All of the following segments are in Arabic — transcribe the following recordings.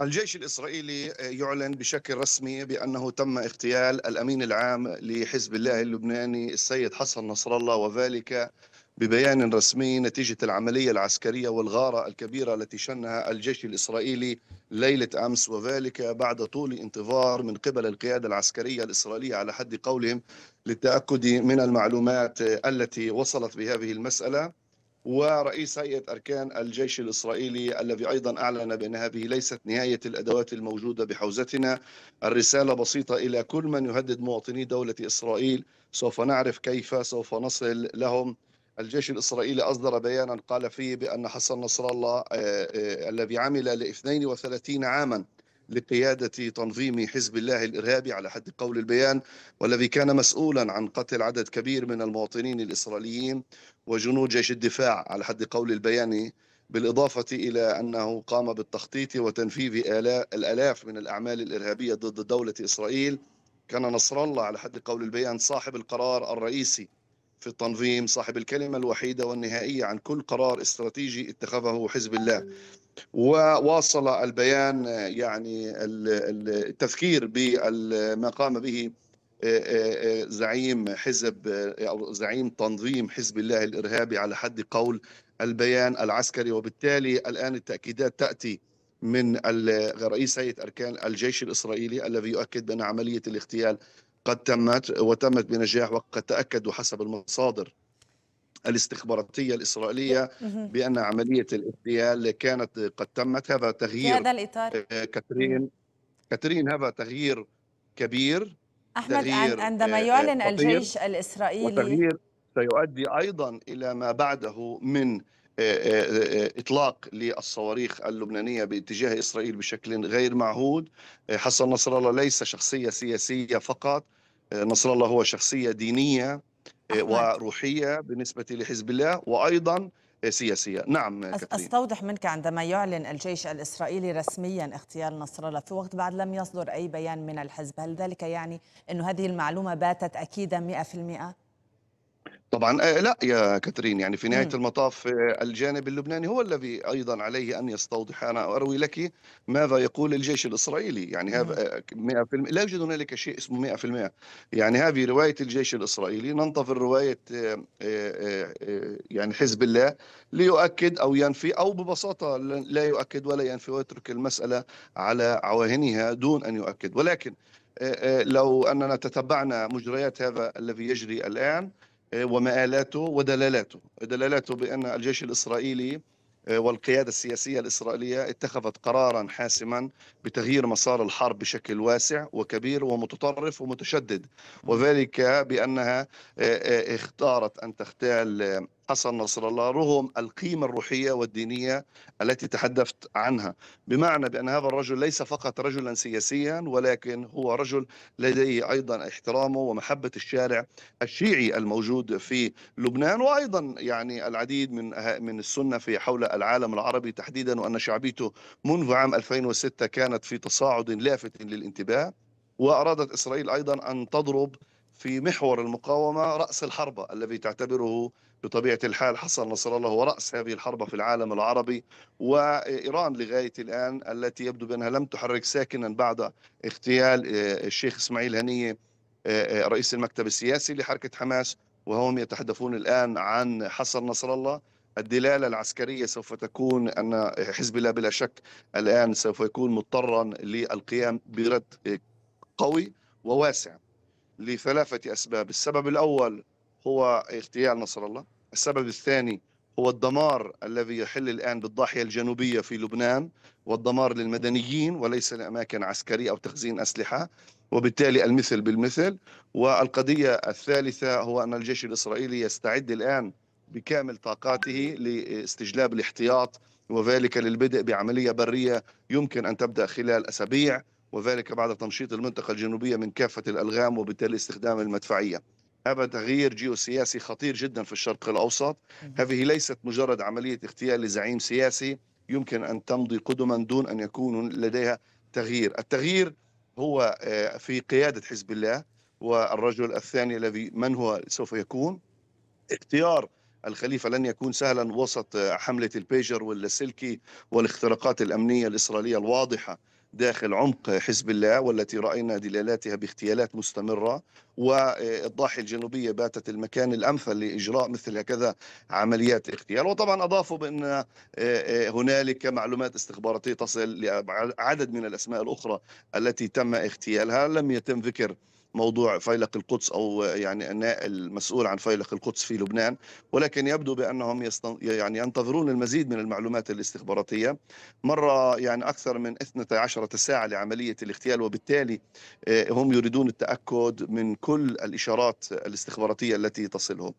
الجيش الاسرائيلي آه، يعلن بشكل رسمي بانه تم اغتيال الامين العام لحزب الله اللبناني السيد حسن نصر الله وذلك ببيان رسمي نتيجه العمليه العسكريه والغاره الكبيره التي شنها الجيش الاسرائيلي ليله امس وذلك بعد طول انتظار من قبل القياده العسكريه الاسرائيليه على حد قولهم للتاكد من المعلومات التي وصلت بهذه المساله ورئيس هيئة أركان الجيش الإسرائيلي الذي أيضا أعلن بأن هذه ليست نهاية الأدوات الموجودة بحوزتنا الرسالة بسيطة إلى كل من يهدد مواطني دولة إسرائيل سوف نعرف كيف سوف نصل لهم الجيش الإسرائيلي أصدر بيانا قال فيه بأن حسن نصر الله آه، آه، الذي عمل ل 32 عاما لقيادة تنظيم حزب الله الإرهابي على حد قول البيان والذي كان مسؤولا عن قتل عدد كبير من المواطنين الإسرائيليين وجنود جيش الدفاع على حد قول البيان بالإضافة إلى أنه قام بالتخطيط وتنفيذ الألاف من الأعمال الإرهابية ضد دولة إسرائيل كان نصر الله على حد قول البيان صاحب القرار الرئيسي في التنظيم صاحب الكلمة الوحيدة والنهائية عن كل قرار استراتيجي اتخذه حزب الله وواصل البيان يعني التذكير بما قام به زعيم حزب او زعيم تنظيم حزب الله الارهابي على حد قول البيان العسكري وبالتالي الان التاكيدات تاتي من رئيس هيئه اركان الجيش الاسرائيلي الذي يؤكد بان عمليه الاغتيال قد تمت وتمت بنجاح وقد تأكدوا حسب المصادر الاستخباراتيه الاسرائيليه بان عمليه الاغتيال كانت قد تمت هذا تغيير هذا الاطار آه، كاترين كاترين هذا تغيير كبير احمد تغيير عندما آه، آه، يعلن الجيش الاسرائيلي وتغيير سيؤدي ايضا الى ما بعده من اطلاق للصواريخ اللبنانيه باتجاه اسرائيل بشكل غير معهود حسن نصر الله ليس شخصيه سياسيه فقط آه، نصر الله هو شخصية دينية آه، وروحية بالنسبة لحزب الله وأيضا آه، سياسية نعم أستوضح منك عندما يعلن الجيش الإسرائيلي رسميا اغتيال نصر الله في وقت بعد لم يصدر أي بيان من الحزب هل ذلك يعني أن هذه المعلومة باتت أكيدة 100%؟ طبعا آه، لا يا كاترين يعني في نهايه المطاف آه، الجانب اللبناني هو الذي ايضا عليه ان يستوضح انا اروي لك ماذا يقول الجيش الاسرائيلي يعني هذا 100% آه، لا يوجد هنالك شيء اسمه 100% يعني هذه روايه الجيش الاسرائيلي ننتظر روايه يعني حزب الله ليؤكد او ينفي او ببساطه لا يؤكد ولا ينفي ويترك المساله على عواهنها دون ان يؤكد ولكن لو اننا تتبعنا مجريات هذا الذي يجري الان آه، ومآلاته ودلالاته دلالاته بأن الجيش الإسرائيلي آه، والقيادة السياسية الإسرائيلية اتخذت قرارا حاسما بتغيير مسار الحرب بشكل واسع وكبير ومتطرف ومتشدد وذلك بأنها آه، اختارت أن تغتال حسن نصر الله رغم القيمة الروحية والدينية التي تحدثت عنها بمعنى بأن هذا الرجل ليس فقط رجلا سياسيا ولكن هو رجل لديه أيضا احترامه ومحبة الشارع الشيعي الموجود في لبنان وأيضا يعني العديد من أه-، من السنة في حول العالم العربي تحديدا وأن شعبيته منذ عام 2006 كانت في تصاعد لافت للانتباه وأرادت إسرائيل أيضا أن تضرب في محور المقاومة رأس الحربة الذي تعتبره بطبيعة الحال حسن نصر الله هو رأس هذه الحرب في العالم العربي وإيران لغاية الآن التي يبدو بأنها لم تحرك ساكنا بعد اغتيال آه، الشيخ إسماعيل هنية آه، آه، رئيس المكتب السياسي لحركة حماس وهم يتحدثون الآن عن حسن نصر الله الدلالة العسكرية سوف تكون أن حزب الله بلا شك الآن سوف يكون مضطرا للقيام برد قوي وواسع لثلاثة أسباب السبب الأول هو اغتيال نصر الله السبب الثاني هو الدمار الذي يحل الآن بالضاحية الجنوبية في لبنان والدمار للمدنيين وليس لأماكن عسكرية أو تخزين أسلحة وبالتالي المثل بالمثل والقضية الثالثة هو أن الجيش الإسرائيلي يستعد الآن بكامل طاقاته لاستجلاب الاحتياط وذلك للبدء بعملية برية يمكن أن تبدأ خلال أسابيع وذلك بعد تمشيط المنطقة الجنوبية من كافة الألغام وبالتالي استخدام المدفعية هذا تغيير جيوسياسي خطير جدا في الشرق الأوسط هذه ليست مجرد عملية اغتيال لزعيم سياسي يمكن أن تمضي قدما دون أن يكون لديها تغيير التغيير هو آه، في قيادة حزب الله والرجل الثاني الذي من هو سوف يكون اختيار الخليفة لن يكون سهلا وسط آه، حملة البيجر واللاسلكي والاختراقات الأمنية الإسرائيلية الواضحة داخل عمق حزب الله والتي راينا دلالاتها باغتيالات مستمره والضاحيه الجنوبيه باتت المكان الامثل لاجراء مثل هكذا عمليات اغتيال وطبعا اضافوا بان آه، آه، هنالك معلومات استخباراتيه تصل لعدد من الاسماء الاخرى التي تم اغتيالها لم يتم ذكر موضوع فيلق القدس او يعني النائب المسؤول عن فيلق القدس في لبنان ولكن يبدو بانهم يستن... يعني ينتظرون المزيد من المعلومات الاستخباراتيه مر يعني اكثر من 12 ساعه لعمليه الاغتيال وبالتالي آه، هم يريدون التاكد من كل الاشارات الاستخباراتيه التي تصلهم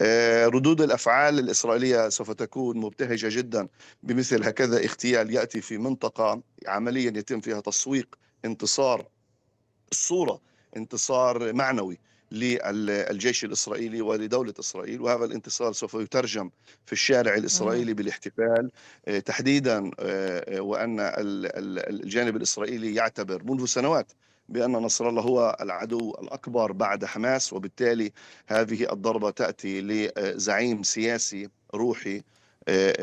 آه، ردود الافعال الاسرائيليه سوف تكون مبتهجه جدا بمثل هكذا اغتيال ياتي في منطقه عمليا يتم فيها تسويق انتصار الصوره انتصار معنوي للجيش الاسرائيلي ولدوله اسرائيل وهذا الانتصار سوف يترجم في الشارع الاسرائيلي بالاحتفال آه، تحديدا آه، آه، وان الجانب الاسرائيلي يعتبر منذ سنوات بأن نصر الله هو العدو الأكبر بعد حماس وبالتالي هذه الضربة تأتي لزعيم سياسي روحي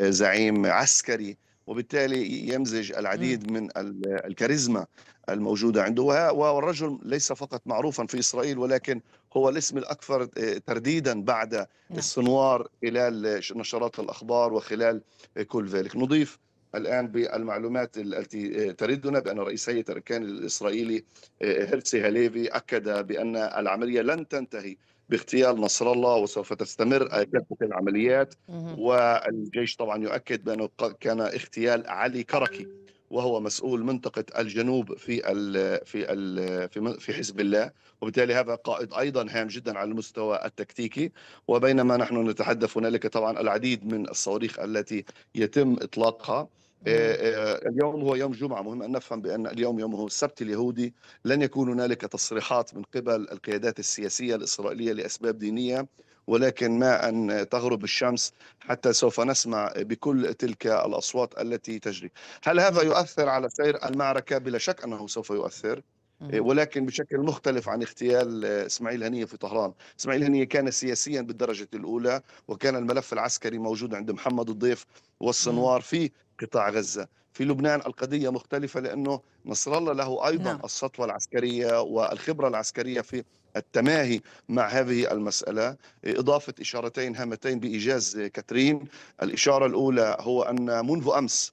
زعيم عسكري وبالتالي يمزج العديد من الكاريزما الموجودة عنده والرجل ليس فقط معروفا في إسرائيل ولكن هو الاسم الأكثر آه، ترديدا بعد نعم. السنوار خلال نشرات الأخبار وخلال كل ذلك نضيف الآن بالمعلومات التي تردنا بأن رئيس هيئة الأركان الإسرائيلي آه، هيرتسي هاليفي أكد بأن العملية لن تنتهي باغتيال نصر الله وسوف تستمر كافه العمليات والجيش طبعا يؤكد بانه كان اغتيال علي كركي وهو مسؤول منطقه الجنوب في ال في ال في حزب الله وبالتالي هذا قائد ايضا هام جدا على المستوى التكتيكي وبينما نحن نتحدث هنالك طبعا العديد من الصواريخ التي يتم اطلاقها آه، آه، اليوم هو يوم جمعة مهم أن نفهم بأن اليوم يوم هو السبت اليهودي لن يكون هنالك تصريحات من قبل القيادات السياسية الإسرائيلية لأسباب دينية ولكن ما أن تغرب الشمس حتى سوف نسمع بكل تلك الأصوات التي تجري هل هذا يؤثر على سير المعركة؟ بلا شك أنه سوف يؤثر آه، ولكن بشكل مختلف عن اغتيال اسماعيل هنيه في طهران، اسماعيل هنيه كان سياسيا بالدرجه الاولى وكان الملف العسكري موجود عند محمد الضيف والسنوار في قطاع غزة في لبنان القضية مختلفة لأنه نصر الله له أيضا نعم. السطوة العسكرية والخبرة العسكرية في التماهي مع هذه المسألة إضافة إشارتين هامتين بإيجاز كاترين الإشارة الأولى هو أن منذ أمس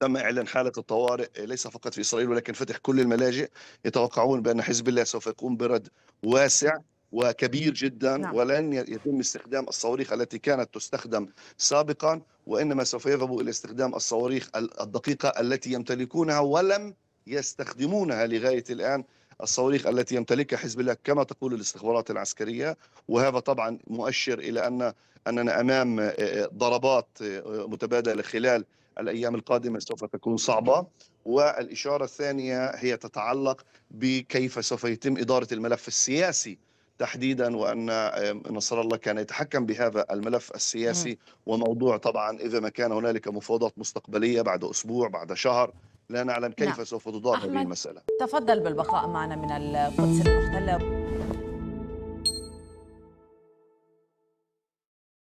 تم اعلان حاله الطوارئ ليس فقط في اسرائيل ولكن فتح كل الملاجئ يتوقعون بان حزب الله سوف يقوم برد واسع وكبير جدا نعم. ولن يتم استخدام الصواريخ التي كانت تستخدم سابقا وإنما سوف يذهبوا إلى استخدام الصواريخ الدقيقة التي يمتلكونها ولم يستخدمونها لغاية الآن الصواريخ التي يمتلكها حزب الله كما تقول الاستخبارات العسكريه وهذا طبعا مؤشر الى ان اننا امام آه، آه، ضربات آه، متبادله خلال الايام القادمه سوف تكون صعبه والاشاره الثانيه هي تتعلق بكيف سوف يتم اداره الملف السياسي تحديدا وان نصر الله كان يتحكم بهذا الملف السياسي وموضوع طبعا اذا ما كان هنالك مفاوضات مستقبليه بعد اسبوع بعد شهر لا نعلم كيف نعم. سوف تدار هذه المساله تفضل بالبقاء معنا من القدس المحتله